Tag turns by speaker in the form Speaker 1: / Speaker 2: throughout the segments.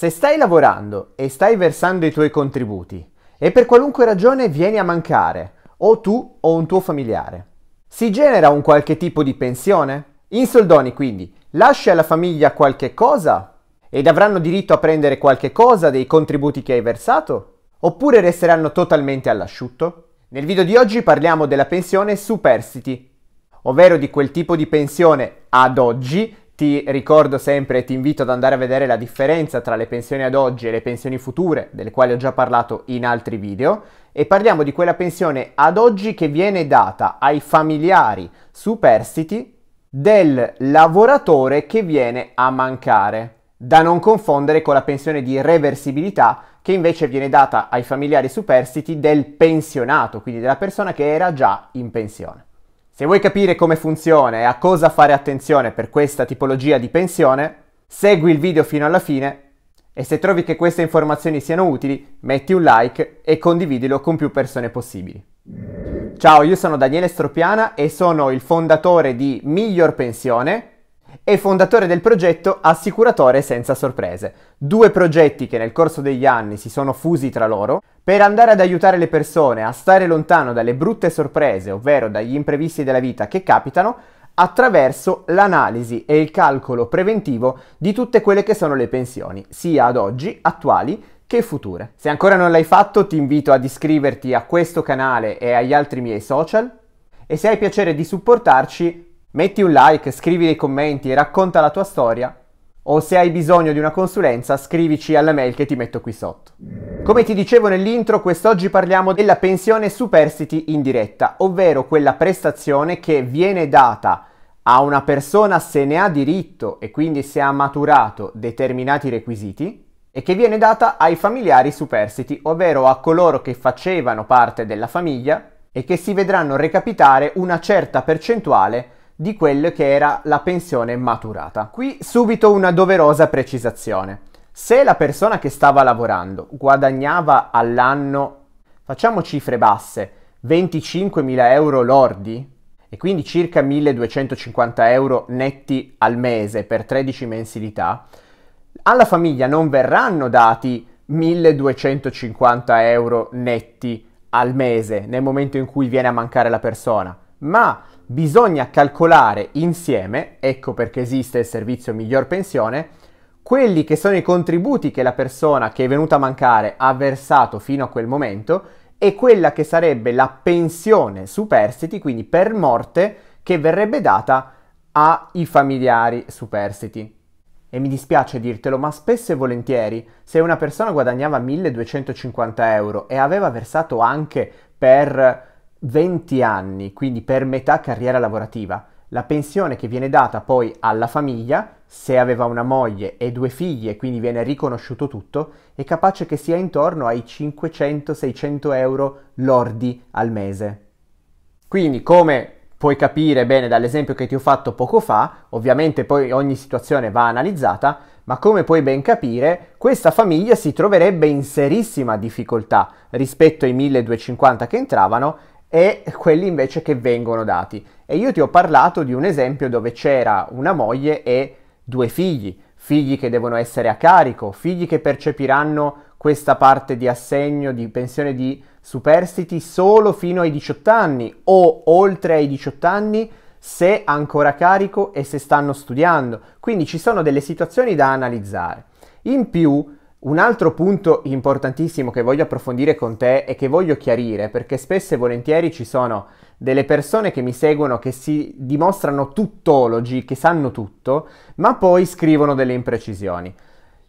Speaker 1: Se stai lavorando e stai versando i tuoi contributi e per qualunque ragione vieni a mancare, o tu o un tuo familiare, si genera un qualche tipo di pensione? In soldoni quindi, lasci alla famiglia qualche cosa ed avranno diritto a prendere qualche cosa dei contributi che hai versato? Oppure resteranno totalmente all'asciutto? Nel video di oggi parliamo della pensione superstiti, ovvero di quel tipo di pensione ad oggi ti ricordo sempre e ti invito ad andare a vedere la differenza tra le pensioni ad oggi e le pensioni future, delle quali ho già parlato in altri video, e parliamo di quella pensione ad oggi che viene data ai familiari superstiti del lavoratore che viene a mancare, da non confondere con la pensione di reversibilità che invece viene data ai familiari superstiti del pensionato, quindi della persona che era già in pensione. Se vuoi capire come funziona e a cosa fare attenzione per questa tipologia di pensione, segui il video fino alla fine e se trovi che queste informazioni siano utili, metti un like e condividilo con più persone possibili. Ciao, io sono Daniele Stropiana e sono il fondatore di Miglior Pensione, e fondatore del progetto Assicuratore senza sorprese, due progetti che nel corso degli anni si sono fusi tra loro per andare ad aiutare le persone a stare lontano dalle brutte sorprese, ovvero dagli imprevisti della vita che capitano, attraverso l'analisi e il calcolo preventivo di tutte quelle che sono le pensioni, sia ad oggi attuali che future. Se ancora non l'hai fatto ti invito ad iscriverti a questo canale e agli altri miei social e se hai piacere di supportarci Metti un like, scrivi dei commenti e racconta la tua storia o se hai bisogno di una consulenza scrivici alla mail che ti metto qui sotto. Come ti dicevo nell'intro, quest'oggi parliamo della pensione superstiti indiretta, ovvero quella prestazione che viene data a una persona se ne ha diritto e quindi se ha maturato determinati requisiti e che viene data ai familiari superstiti, ovvero a coloro che facevano parte della famiglia e che si vedranno recapitare una certa percentuale di quello che era la pensione maturata. Qui subito una doverosa precisazione. Se la persona che stava lavorando guadagnava all'anno, facciamo cifre basse, 25.000 euro lordi e quindi circa 1.250 euro netti al mese per 13 mensilità, alla famiglia non verranno dati 1.250 euro netti al mese nel momento in cui viene a mancare la persona ma bisogna calcolare insieme, ecco perché esiste il servizio miglior pensione, quelli che sono i contributi che la persona che è venuta a mancare ha versato fino a quel momento e quella che sarebbe la pensione superstiti, quindi per morte, che verrebbe data ai familiari superstiti. E mi dispiace dirtelo, ma spesso e volentieri, se una persona guadagnava 1250 euro e aveva versato anche per 20 anni, quindi per metà carriera lavorativa. La pensione che viene data poi alla famiglia, se aveva una moglie e due figlie, quindi viene riconosciuto tutto, è capace che sia intorno ai 500-600 euro lordi al mese. Quindi, come puoi capire bene dall'esempio che ti ho fatto poco fa, ovviamente poi ogni situazione va analizzata, ma come puoi ben capire, questa famiglia si troverebbe in serissima difficoltà rispetto ai 1250 che entravano e quelli invece che vengono dati. E io ti ho parlato di un esempio dove c'era una moglie e due figli, figli che devono essere a carico, figli che percepiranno questa parte di assegno, di pensione di superstiti solo fino ai 18 anni o oltre ai 18 anni se ancora a carico e se stanno studiando. Quindi ci sono delle situazioni da analizzare. In più, un altro punto importantissimo che voglio approfondire con te e che voglio chiarire, perché spesso e volentieri ci sono delle persone che mi seguono che si dimostrano tuttologi, che sanno tutto, ma poi scrivono delle imprecisioni.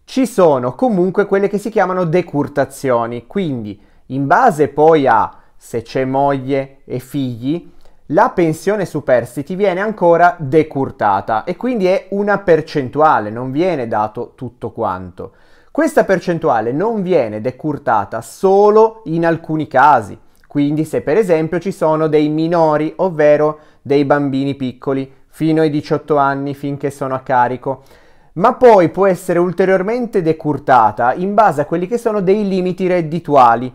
Speaker 1: Ci sono comunque quelle che si chiamano decurtazioni, quindi in base poi a se c'è moglie e figli, la pensione superstiti viene ancora decurtata e quindi è una percentuale, non viene dato tutto quanto. Questa percentuale non viene decurtata solo in alcuni casi, quindi se per esempio ci sono dei minori, ovvero dei bambini piccoli, fino ai 18 anni finché sono a carico, ma poi può essere ulteriormente decurtata in base a quelli che sono dei limiti reddituali.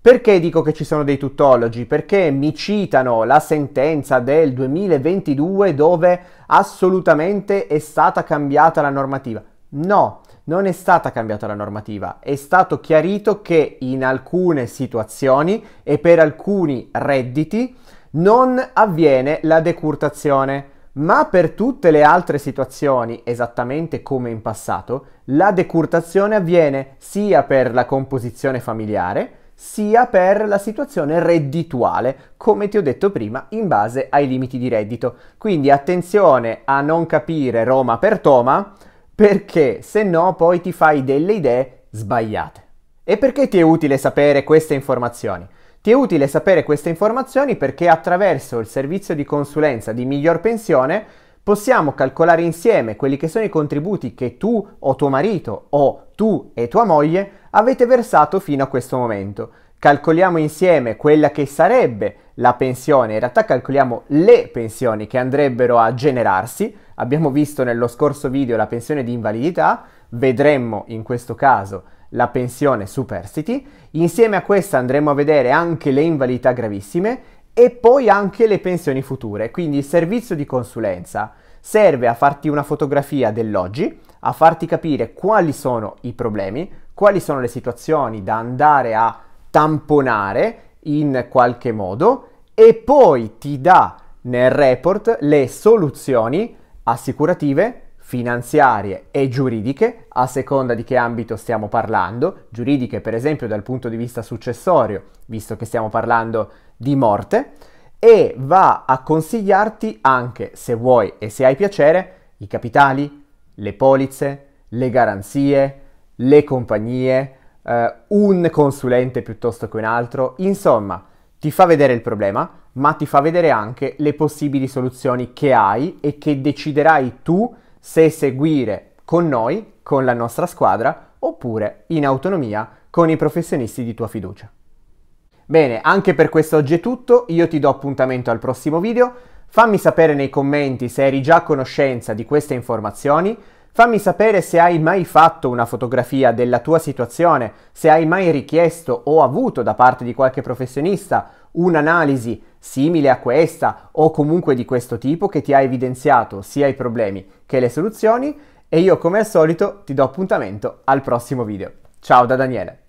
Speaker 1: Perché dico che ci sono dei tuttologi? Perché mi citano la sentenza del 2022 dove assolutamente è stata cambiata la normativa. No, non è stata cambiata la normativa, è stato chiarito che in alcune situazioni e per alcuni redditi non avviene la decurtazione, ma per tutte le altre situazioni, esattamente come in passato, la decurtazione avviene sia per la composizione familiare, sia per la situazione reddituale, come ti ho detto prima, in base ai limiti di reddito. Quindi attenzione a non capire Roma per Toma, perché se no poi ti fai delle idee sbagliate. E perché ti è utile sapere queste informazioni? Ti è utile sapere queste informazioni perché attraverso il servizio di consulenza di miglior pensione possiamo calcolare insieme quelli che sono i contributi che tu o tuo marito o tu e tua moglie avete versato fino a questo momento calcoliamo insieme quella che sarebbe la pensione, in realtà calcoliamo le pensioni che andrebbero a generarsi, abbiamo visto nello scorso video la pensione di invalidità, vedremmo in questo caso la pensione superstiti, insieme a questa andremo a vedere anche le invalidità gravissime e poi anche le pensioni future, quindi il servizio di consulenza serve a farti una fotografia dell'oggi, a farti capire quali sono i problemi, quali sono le situazioni da andare a tamponare in qualche modo e poi ti dà nel report le soluzioni assicurative, finanziarie e giuridiche, a seconda di che ambito stiamo parlando, giuridiche per esempio dal punto di vista successorio, visto che stiamo parlando di morte, e va a consigliarti anche, se vuoi e se hai piacere, i capitali, le polizze, le garanzie, le compagnie, eh, un consulente piuttosto che un altro, insomma, ti fa vedere il problema, ma ti fa vedere anche le possibili soluzioni che hai e che deciderai tu se seguire con noi, con la nostra squadra, oppure in autonomia con i professionisti di tua fiducia. Bene, anche per quest'oggi è tutto, io ti do appuntamento al prossimo video, fammi sapere nei commenti se eri già a conoscenza di queste informazioni, Fammi sapere se hai mai fatto una fotografia della tua situazione, se hai mai richiesto o avuto da parte di qualche professionista un'analisi simile a questa o comunque di questo tipo che ti ha evidenziato sia i problemi che le soluzioni e io come al solito ti do appuntamento al prossimo video. Ciao da Daniele!